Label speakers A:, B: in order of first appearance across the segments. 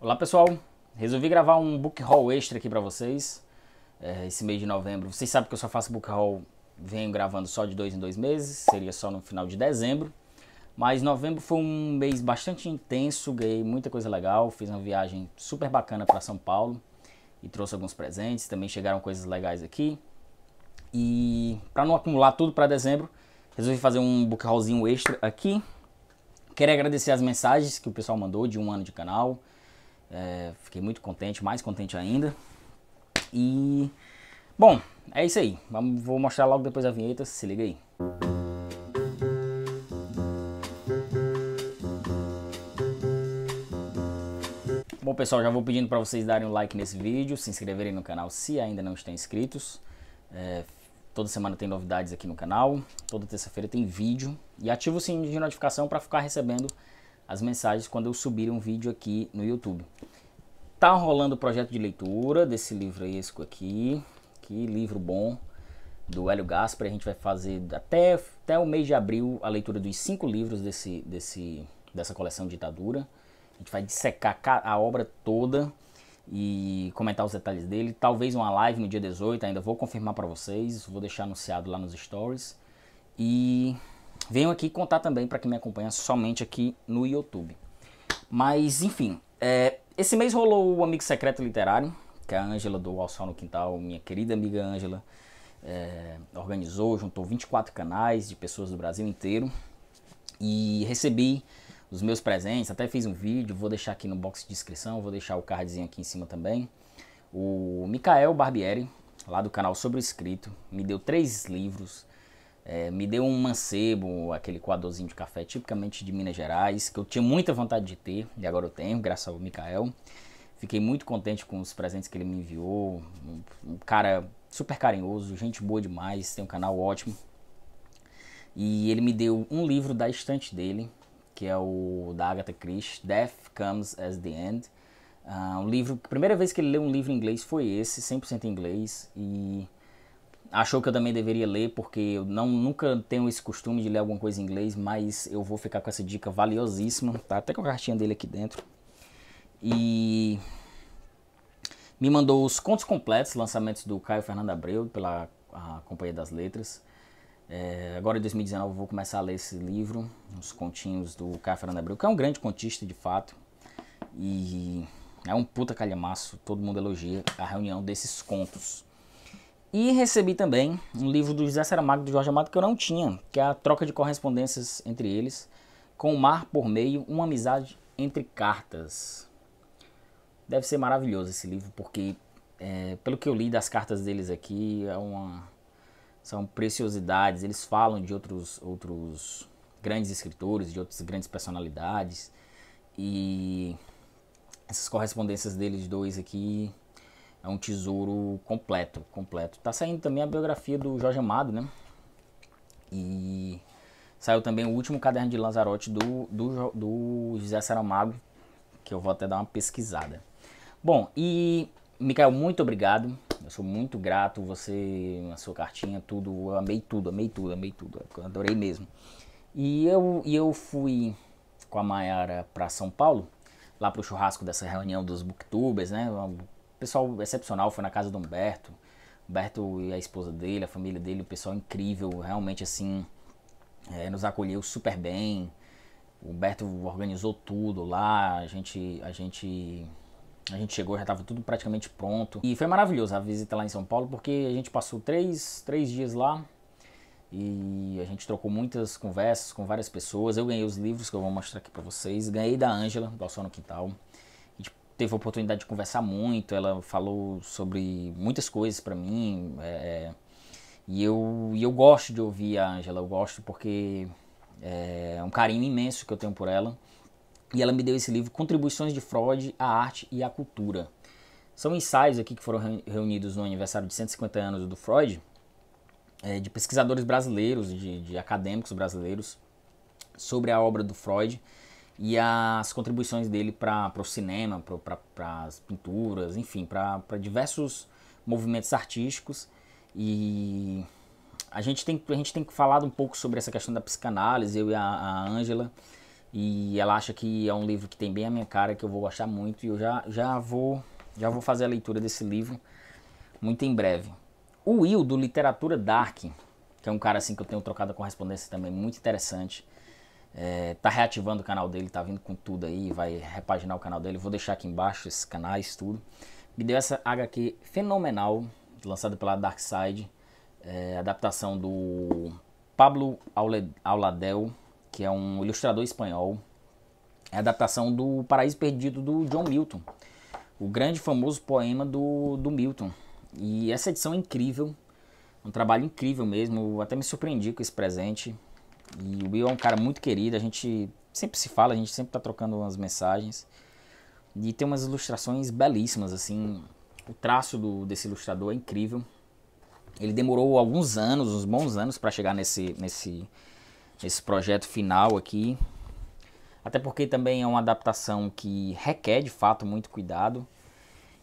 A: Olá pessoal, resolvi gravar um book haul extra aqui para vocês é, esse mês de novembro. Vocês sabem que eu só faço book haul, venho gravando só de dois em dois meses, seria só no final de dezembro. Mas novembro foi um mês bastante intenso, ganhei muita coisa legal, fiz uma viagem super bacana para São Paulo e trouxe alguns presentes, também chegaram coisas legais aqui. E para não acumular tudo para dezembro, resolvi fazer um book haulzinho extra aqui. Quero agradecer as mensagens que o pessoal mandou de um ano de canal é, fiquei muito contente, mais contente ainda. E bom, é isso aí. vou mostrar logo depois a vinheta, se liga aí. Bom pessoal, já vou pedindo para vocês darem um like nesse vídeo, se inscreverem no canal se ainda não estão inscritos. É, toda semana tem novidades aqui no canal, toda terça-feira tem vídeo e ativa o sininho de notificação para ficar recebendo as mensagens quando eu subir um vídeo aqui no YouTube. Tá rolando o projeto de leitura desse livro aí, esse aqui. Que livro bom do Hélio Gasper. A gente vai fazer até, até o mês de abril a leitura dos cinco livros desse, desse, dessa coleção de Ditadura. A gente vai dissecar a obra toda e comentar os detalhes dele. Talvez uma live no dia 18, ainda vou confirmar para vocês. Vou deixar anunciado lá nos stories. E venho aqui contar também para quem me acompanha somente aqui no YouTube. Mas, enfim, é, esse mês rolou o Amigo Secreto Literário, que a Ângela do Alçal no Quintal, minha querida amiga Ângela, é, organizou, juntou 24 canais de pessoas do Brasil inteiro. E recebi os meus presentes, até fiz um vídeo, vou deixar aqui no box de descrição, vou deixar o cardzinho aqui em cima também. O Micael Barbieri, lá do canal Sobre o Escrito, me deu três livros é, me deu um mancebo, aquele coadorzinho de café tipicamente de Minas Gerais, que eu tinha muita vontade de ter, e agora eu tenho, graças ao Mikael. Fiquei muito contente com os presentes que ele me enviou. Um, um cara super carinhoso, gente boa demais, tem um canal ótimo. E ele me deu um livro da estante dele, que é o da Agatha Christie, Death Comes as the End. Uh, um livro, a primeira vez que ele leu um livro em inglês foi esse, 100% em inglês, e achou que eu também deveria ler, porque eu não, nunca tenho esse costume de ler alguma coisa em inglês, mas eu vou ficar com essa dica valiosíssima, tá até com a cartinha dele aqui dentro. E me mandou os contos completos, lançamentos do Caio Fernando Abreu, pela Companhia das Letras. É, agora em 2019 eu vou começar a ler esse livro, os continhos do Caio Fernando Abreu, que é um grande contista de fato. E é um puta calhamaço, todo mundo elogia a reunião desses contos. E recebi também um livro do José Saramago do Jorge Amado que eu não tinha, que é a troca de correspondências entre eles, com o mar por meio, uma amizade entre cartas. Deve ser maravilhoso esse livro, porque é, pelo que eu li das cartas deles aqui, é uma, são preciosidades. Eles falam de outros, outros grandes escritores, de outras grandes personalidades. E essas correspondências deles dois aqui é um tesouro completo, completo. Tá saindo também a biografia do Jorge Amado, né? E saiu também o último caderno de Lanzarote do, do, do José Saramago, que eu vou até dar uma pesquisada. Bom, e Mikael, muito obrigado. Eu sou muito grato você, a sua cartinha, tudo. Eu amei tudo, amei tudo, amei tudo. Eu adorei mesmo. E eu, e eu fui com a Mayara para São Paulo, lá pro churrasco dessa reunião dos booktubers, né? pessoal excepcional, foi na casa do Humberto. Humberto e a esposa dele, a família dele, o pessoal incrível, realmente assim, é, nos acolheu super bem. O Humberto organizou tudo lá, a gente, a gente, a gente chegou, já estava tudo praticamente pronto. E foi maravilhoso a visita lá em São Paulo, porque a gente passou três, três dias lá e a gente trocou muitas conversas com várias pessoas. Eu ganhei os livros que eu vou mostrar aqui para vocês, ganhei da Ângela, do Alção no Quintal teve a oportunidade de conversar muito, ela falou sobre muitas coisas para mim. É, é, e, eu, e eu gosto de ouvir a Angela, eu gosto porque é, é um carinho imenso que eu tenho por ela. E ela me deu esse livro, Contribuições de Freud à Arte e à Cultura. São ensaios aqui que foram reunidos no aniversário de 150 anos do Freud, é, de pesquisadores brasileiros, de, de acadêmicos brasileiros, sobre a obra do Freud e as contribuições dele para o cinema, para as pinturas, enfim, para diversos movimentos artísticos. E a gente, tem, a gente tem falado um pouco sobre essa questão da psicanálise, eu e a Ângela, e ela acha que é um livro que tem bem a minha cara, que eu vou gostar muito, e eu já, já, vou, já vou fazer a leitura desse livro muito em breve. O Will, do Literatura Dark, que é um cara assim que eu tenho trocado a correspondência também, muito interessante. É, tá reativando o canal dele, tá vindo com tudo aí, vai repaginar o canal dele. Vou deixar aqui embaixo esses canais, tudo. Me deu essa HQ fenomenal, lançada pela Darkside, é, adaptação do Pablo Auladel, que é um ilustrador espanhol. É adaptação do Paraíso Perdido do John Milton, o grande famoso poema do, do Milton. E essa edição é incrível, um trabalho incrível mesmo. Até me surpreendi com esse presente. E o Bill é um cara muito querido, a gente sempre se fala, a gente sempre tá trocando umas mensagens. E tem umas ilustrações belíssimas, assim. O traço do, desse ilustrador é incrível. Ele demorou alguns anos, uns bons anos, para chegar nesse, nesse, nesse projeto final aqui. Até porque também é uma adaptação que requer, de fato, muito cuidado.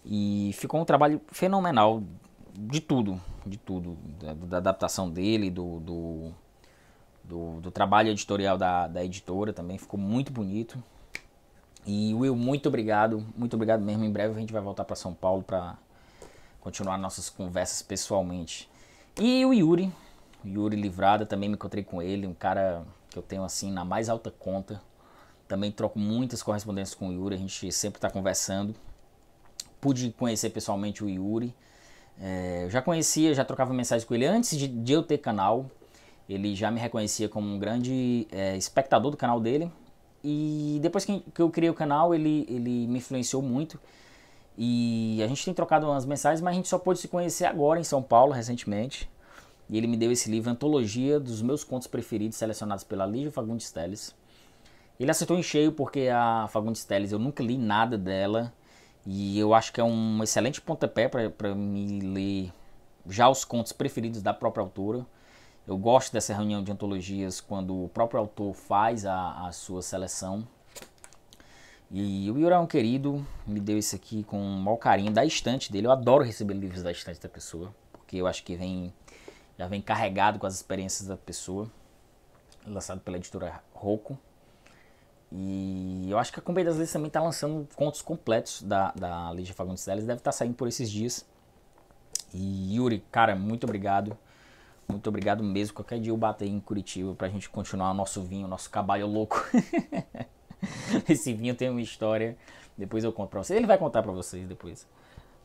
A: E ficou um trabalho fenomenal de tudo, de tudo. Da, da adaptação dele, do, do do, do trabalho editorial da, da editora também, ficou muito bonito. E Will, muito obrigado, muito obrigado mesmo. Em breve a gente vai voltar para São Paulo para continuar nossas conversas pessoalmente. E o Yuri, o Yuri Livrada, também me encontrei com ele, um cara que eu tenho assim na mais alta conta. Também troco muitas correspondências com o Yuri, a gente sempre está conversando. Pude conhecer pessoalmente o Yuri. É, já conhecia, já trocava mensagem com ele antes de, de eu ter canal. Ele já me reconhecia como um grande é, espectador do canal dele. E depois que, eu criei o canal, ele, ele me influenciou muito. E a gente tem trocado umas mensagens, mas a gente só pôde se conhecer agora em São Paulo, recentemente. E ele me deu esse livro, Antologia dos Meus Contos Preferidos, selecionados pela Lígia Fagundes Teles. Ele acertou em cheio porque a Fagundes Teles, eu nunca li nada dela. E eu acho que é um excelente pontapé para me ler já os contos preferidos da própria autora. Eu gosto dessa reunião de antologias quando o próprio autor faz a, a sua seleção. E o Yuri é um querido, me deu isso aqui com o maior carinho da estante dele. Eu adoro receber livros da estante da pessoa, porque eu acho que vem já vem carregado com as experiências da pessoa. Lançado pela editora Rocco. E eu acho que a Companhia das Letras também está lançando contos completos da, da Lígia Fagundes Teles. Deve estar tá saindo por esses dias. E Yuri, cara, muito obrigado. Muito obrigado mesmo. Qualquer dia eu bato aí em Curitiba pra gente continuar o nosso vinho, nosso cabalho louco. Esse vinho tem uma história. Depois eu conto pra vocês. Ele vai contar pra vocês depois.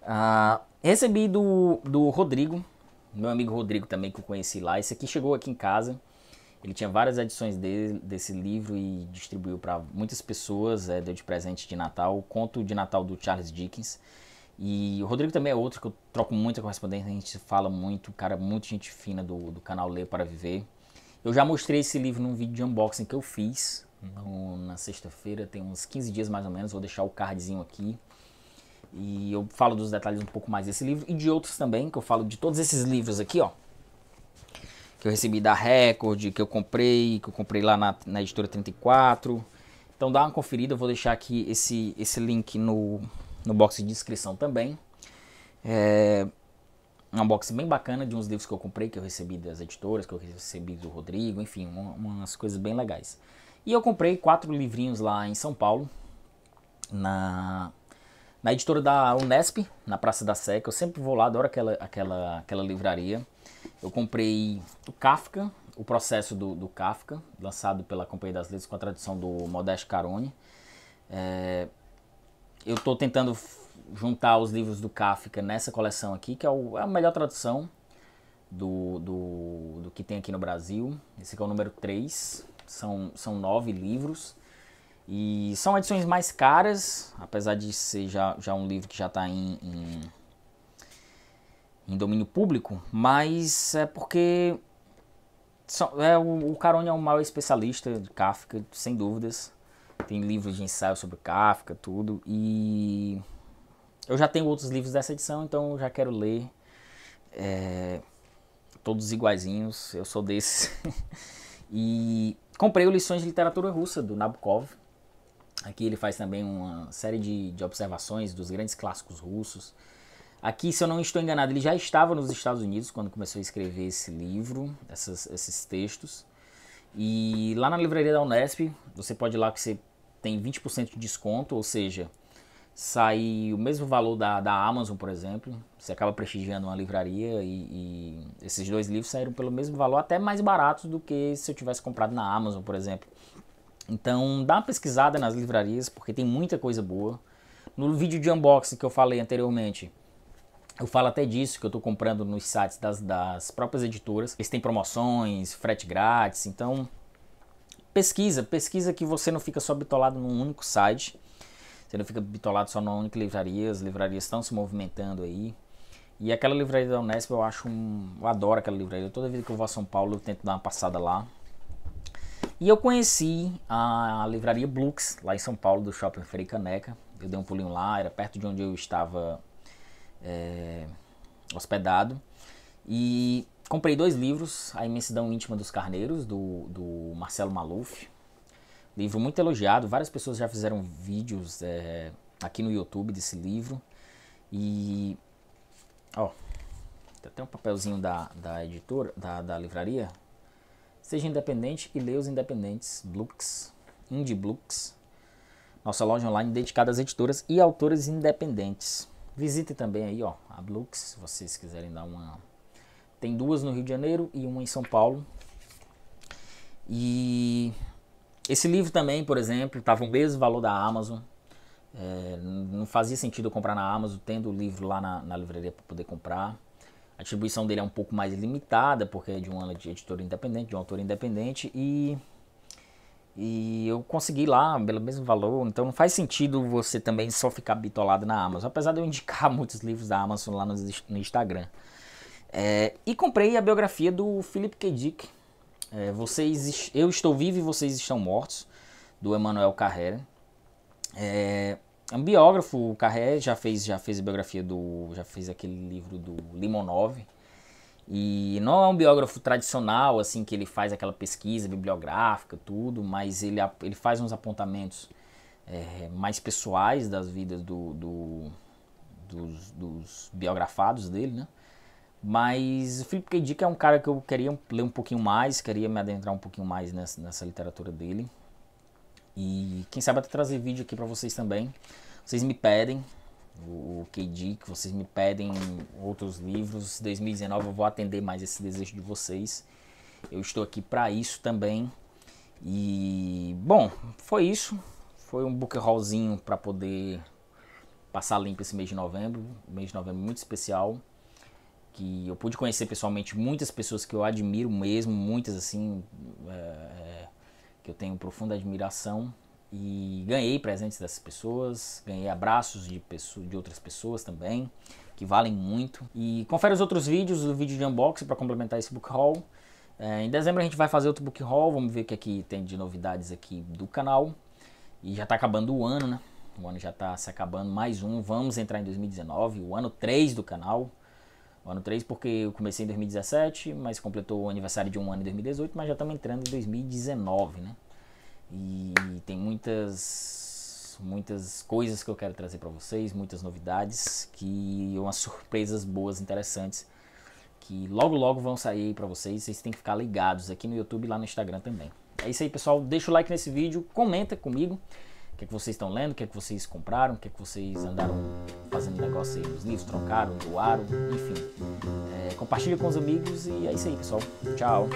A: Ah, recebi do, do Rodrigo, meu amigo Rodrigo também que eu conheci lá. Esse aqui chegou aqui em casa. Ele tinha várias edições desse livro e distribuiu para muitas pessoas. É, deu de presente de Natal. O conto de Natal do Charles Dickens. E o Rodrigo também é outro que eu troco muita correspondência, a gente fala muito, cara, muito gente fina do, do canal Ler para Viver. Eu já mostrei esse livro num vídeo de unboxing que eu fiz no, na sexta-feira, tem uns 15 dias mais ou menos, vou deixar o cardzinho aqui. E eu falo dos detalhes um pouco mais desse livro e de outros também, que eu falo de todos esses livros aqui, ó. Que eu recebi da Record, que eu comprei, que eu comprei lá na, na editora 34. Então dá uma conferida, eu vou deixar aqui esse, esse link no, no box de inscrição também. É uma box bem bacana de uns livros que eu comprei, que eu recebi das editoras, que eu recebi do Rodrigo, enfim, umas coisas bem legais. E eu comprei quatro livrinhos lá em São Paulo, na, na editora da Unesp, na Praça da Sé, que eu sempre vou lá, adoro aquela, aquela, aquela livraria. Eu comprei o Kafka, o processo do, do Kafka, lançado pela Companhia das Letras com a tradução do Modesto Carone. É, eu estou tentando juntar os livros do Kafka nessa coleção aqui, que é, o, é a melhor tradução do, do, do, que tem aqui no Brasil. Esse aqui é o número 3, são, são nove livros. E são edições mais caras, apesar de ser já, já um livro que já está em, em, em, domínio público, mas é porque são, é, o, o é um maior especialista de Kafka, sem dúvidas. Tem livros de ensaio sobre Kafka, tudo. E eu já tenho outros livros dessa edição, então já quero ler. É, todos iguaizinhos, eu sou desses. e comprei o Lições de Literatura Russa, do Nabokov. Aqui ele faz também uma série de, de observações dos grandes clássicos russos. Aqui, se eu não estou enganado, ele já estava nos Estados Unidos quando começou a escrever esse livro, essas, esses textos. E lá na livraria da Unesp, você pode ir lá que você tem 20% de desconto, ou seja, sai o mesmo valor da, da Amazon, por exemplo. Você acaba prestigiando uma livraria e, e esses dois livros saíram pelo mesmo valor, até mais baratos do que se eu tivesse comprado na Amazon, por exemplo. Então dá uma pesquisada nas livrarias, porque tem muita coisa boa. No vídeo de unboxing que eu falei anteriormente, eu falo até disso que eu estou comprando nos sites das, das próprias editoras. Eles têm promoções, frete grátis, então pesquisa, pesquisa que você não fica só bitolado num único site, você não fica bitolado só numa única livraria, as livrarias estão se movimentando aí. E aquela livraria da Unesp eu acho um. Eu adoro aquela livraria. Toda vez que eu vou a São Paulo eu tento dar uma passada lá. E eu conheci a, a livraria Blux, lá em São Paulo, do shopping Frei Caneca. Eu dei um pulinho lá, era perto de onde eu estava é, hospedado. E comprei dois livros, A Imensidão Íntima dos Carneiros, do, do Marcelo Maluf. Livro muito elogiado, várias pessoas já fizeram vídeos é, aqui no YouTube desse livro. E, ó, tem até um papelzinho da, da editora, da, da livraria. Seja independente e leia os independentes, Blux, Indie Blux. Nossa loja online dedicada às editoras e autores independentes. Visite também aí, ó, a Blux, se vocês quiserem dar uma tem duas no Rio de Janeiro e uma em São Paulo. E esse livro também, por exemplo, estava o mesmo valor da Amazon. É, não fazia sentido eu comprar na Amazon, tendo o livro lá na, na livraria para poder comprar. A distribuição dele é um pouco mais limitada, porque é de uma editora independente, de um autor independente, e, e eu consegui lá pelo mesmo valor. Então não faz sentido você também só ficar bitolado na Amazon, apesar de eu indicar muitos livros da Amazon lá no, no Instagram. É, e comprei a biografia do Philip K. Dick. É, vocês, eu estou vivo e vocês estão mortos, do Emmanuel Carrère. É, é um biógrafo, o Carré já fez, já fez a biografia do. já fez aquele livro do Limonov. E não é um biógrafo tradicional, assim, que ele faz aquela pesquisa bibliográfica, tudo, mas ele, ele faz uns apontamentos é, mais pessoais das vidas do, do dos, dos biografados dele, né? Mas o Philip K. Dick é um cara que eu queria ler um pouquinho mais, queria me adentrar um pouquinho mais nessa, nessa literatura dele. E quem sabe até trazer vídeo aqui para vocês também. Vocês me pedem o, K. Dick, vocês me pedem outros livros. 2019 eu vou atender mais esse desejo de vocês. Eu estou aqui para isso também. E bom, foi isso. Foi um book Rollzinho para poder passar limpo esse mês de novembro. mês de novembro muito especial que eu pude conhecer pessoalmente muitas pessoas que eu admiro mesmo, muitas assim, é, é que eu tenho profunda admiração. E ganhei presentes dessas pessoas, ganhei abraços de, pessoas, de outras pessoas também, que valem muito. E confere os outros vídeos, o vídeo de unboxing para complementar esse book haul. É, em dezembro a gente vai fazer outro book haul, vamos ver o que aqui tem de novidades aqui do canal. E já está acabando o ano, né? O ano já está se acabando, mais um, vamos entrar em 2019, o ano 3 do canal ano 3 porque eu comecei em 2017, mas completou o aniversário de um ano em 2018, mas já estamos entrando em 2019, né? E tem muitas muitas coisas que eu quero trazer para vocês, muitas novidades, que umas surpresas boas, interessantes, que logo logo vão sair para vocês. Vocês têm que ficar ligados aqui no YouTube e lá no Instagram também. É isso aí, pessoal. Deixa o like nesse vídeo, comenta comigo que, é que vocês estão lendo, o que é que vocês compraram, o que é que vocês andaram fazendo negócio aí nos livros, trocaram, doaram, enfim. É, compartilha com os amigos e é isso aí, pessoal. Tchau!